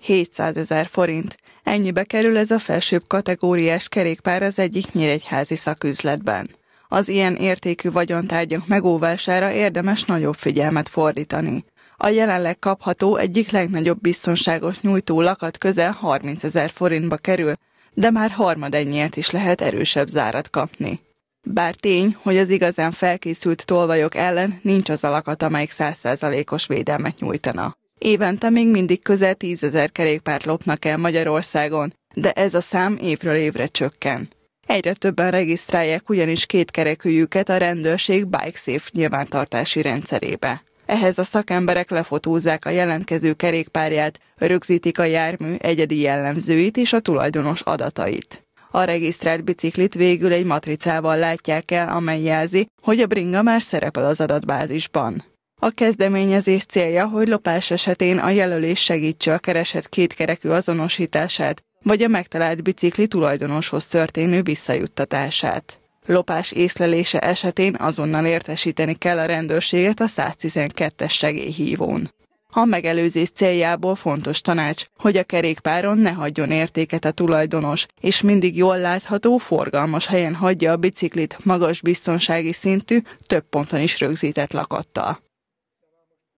700 ezer forint. Ennyibe kerül ez a felsőbb kategóriás kerékpár az egyik nyíregyházi szaküzletben. Az ilyen értékű vagyontárgyak megóvására érdemes nagyobb figyelmet fordítani. A jelenleg kapható egyik legnagyobb biztonságot nyújtó lakat közel 30 ezer forintba kerül, de már ennyiért is lehet erősebb zárat kapni. Bár tény, hogy az igazán felkészült tolvajok ellen nincs az alakat, amelyik 100%-os védelmet nyújtana. Évente még mindig közel tízezer kerékpárt lopnak el Magyarországon, de ez a szám évről évre csökken. Egyre többen regisztrálják ugyanis kétkerekűjüket a rendőrség Bike Safe nyilvántartási rendszerébe. Ehhez a szakemberek lefotózzák a jelentkező kerékpárját, rögzítik a jármű egyedi jellemzőit és a tulajdonos adatait. A regisztrált biciklit végül egy matricával látják el, amely jelzi, hogy a bringa már szerepel az adatbázisban. A kezdeményezés célja, hogy lopás esetén a jelölés segítse a keresett kétkerekű azonosítását, vagy a megtalált bicikli tulajdonoshoz történő visszajuttatását. Lopás észlelése esetén azonnal értesíteni kell a rendőrséget a 112-es segélyhívón. A megelőzés céljából fontos tanács, hogy a kerékpáron ne hagyjon értéket a tulajdonos, és mindig jól látható, forgalmas helyen hagyja a biciklit magas biztonsági szintű, több ponton is rögzített lakattal.